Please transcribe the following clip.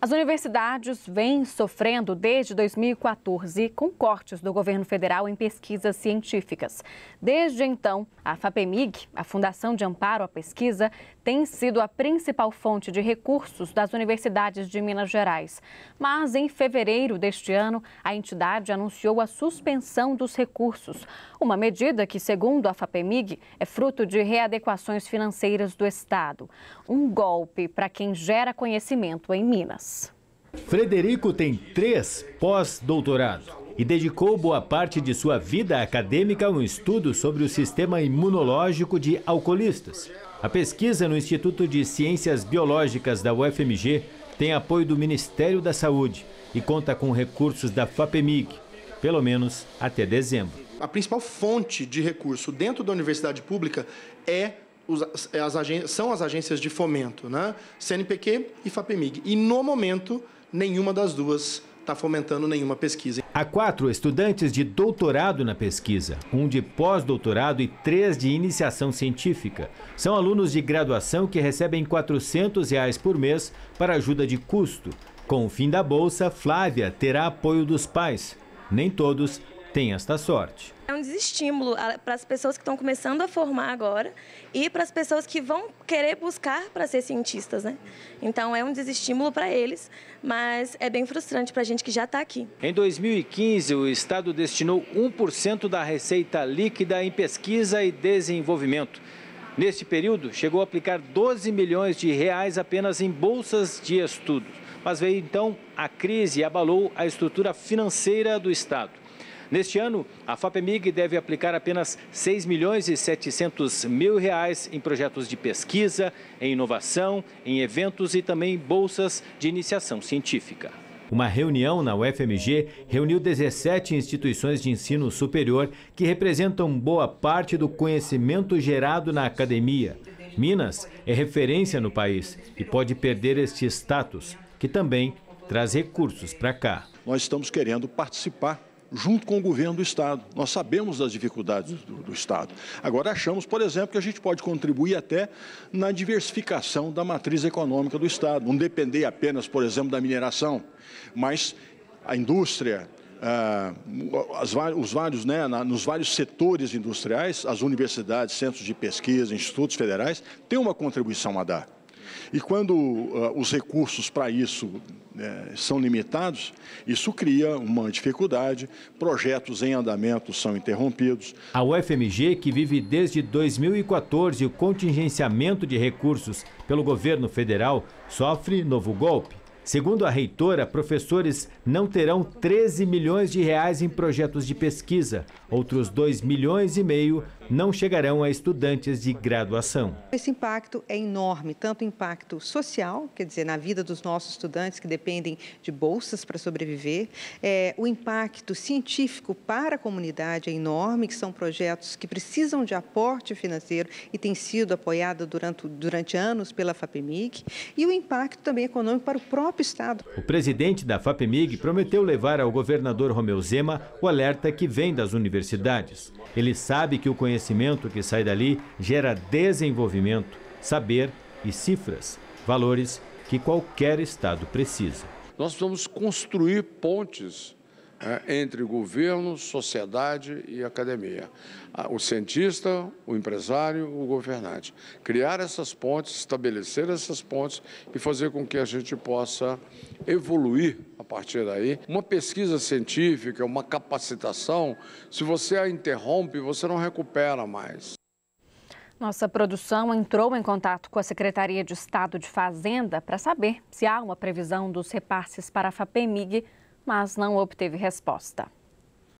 As universidades vêm sofrendo desde 2014 com cortes do governo federal em pesquisas científicas. Desde então, a FAPEMIG, a Fundação de Amparo à Pesquisa, tem sido a principal fonte de recursos das universidades de Minas Gerais. Mas em fevereiro deste ano, a entidade anunciou a suspensão dos recursos, uma medida que, segundo a FAPEMIG, é fruto de readequações financeiras do Estado. Um golpe para quem gera conhecimento em Minas. Frederico tem três pós-doutorado e dedicou boa parte de sua vida acadêmica a um estudo sobre o sistema imunológico de alcoolistas. A pesquisa no Instituto de Ciências Biológicas da UFMG tem apoio do Ministério da Saúde e conta com recursos da FAPEMIG, pelo menos até dezembro. A principal fonte de recurso dentro da universidade pública é, é as, são as agências de fomento, né? CNPq e FAPEMIG. E no momento nenhuma das duas está fomentando nenhuma pesquisa. Há quatro estudantes de doutorado na pesquisa, um de pós-doutorado e três de iniciação científica. São alunos de graduação que recebem R$ 400 reais por mês para ajuda de custo. Com o fim da bolsa, Flávia terá apoio dos pais. Nem todos tem esta sorte. É um desestímulo ah, para as pessoas que estão começando a formar agora e para as pessoas que vão querer buscar para ser cientistas, né? Então é um desestímulo para eles, mas é bem frustrante para a gente que já está aqui. Em 2015, o Estado destinou 1% da receita líquida em pesquisa e desenvolvimento. Neste período, chegou a aplicar 12 milhões de reais apenas em bolsas de estudo. Mas veio então a crise e abalou a estrutura financeira do Estado. Neste ano, a FAPEMIG deve aplicar apenas 6 milhões e 700 mil reais em projetos de pesquisa, em inovação, em eventos e também bolsas de iniciação científica. Uma reunião na UFMG reuniu 17 instituições de ensino superior que representam boa parte do conhecimento gerado na academia. Minas é referência no país e pode perder este status, que também traz recursos para cá. Nós estamos querendo participar junto com o governo do Estado. Nós sabemos das dificuldades do, do, Estado. Agora, achamos, por exemplo, que a gente pode contribuir até na diversificação da matriz econômica do Estado, não depender apenas, por exemplo, da mineração, mas a indústria. Ah, as, os vários, né, na, nos vários setores industriais, as universidades, centros de pesquisa, institutos federais, têm uma contribuição a dar. E quando uh, os recursos para isso né, são limitados, isso cria uma dificuldade, projetos em andamento são interrompidos. A UFMG, que vive desde 2014 o contingenciamento de recursos pelo governo federal, sofre novo golpe. Segundo a reitora, professores não terão 13 milhões de reais em projetos de pesquisa, outros 2 milhões e meio não chegarão a estudantes de graduação. Esse impacto é enorme, tanto impacto social, quer dizer, na vida dos nossos estudantes que dependem de bolsas para sobreviver, é, o impacto científico para a comunidade é enorme, que são projetos que precisam de aporte financeiro e tem sido apoiados durante, durante anos pela FAPEMIG, e o impacto também econômico para o próprio Estado. O presidente da FAPEMIG prometeu levar ao governador Romeu Zema o alerta que vem das universidades. Ele sabe que o conhecimento conhecimento que sai dali gera desenvolvimento, saber e cifras, valores que qualquer Estado precisa. Nós vamos construir pontes é, entre governo, sociedade e academia. Ah, o cientista, o empresário, o governante. Criar essas pontes, estabelecer essas pontes e fazer com que a gente possa evoluir partir daí. Uma pesquisa científica, uma capacitação, se você a interrompe, você não recupera mais. Nossa produção entrou em contato com a Secretaria de Estado de Fazenda para saber se há uma previsão dos repasses para a FAPEMIG, mas não obteve resposta.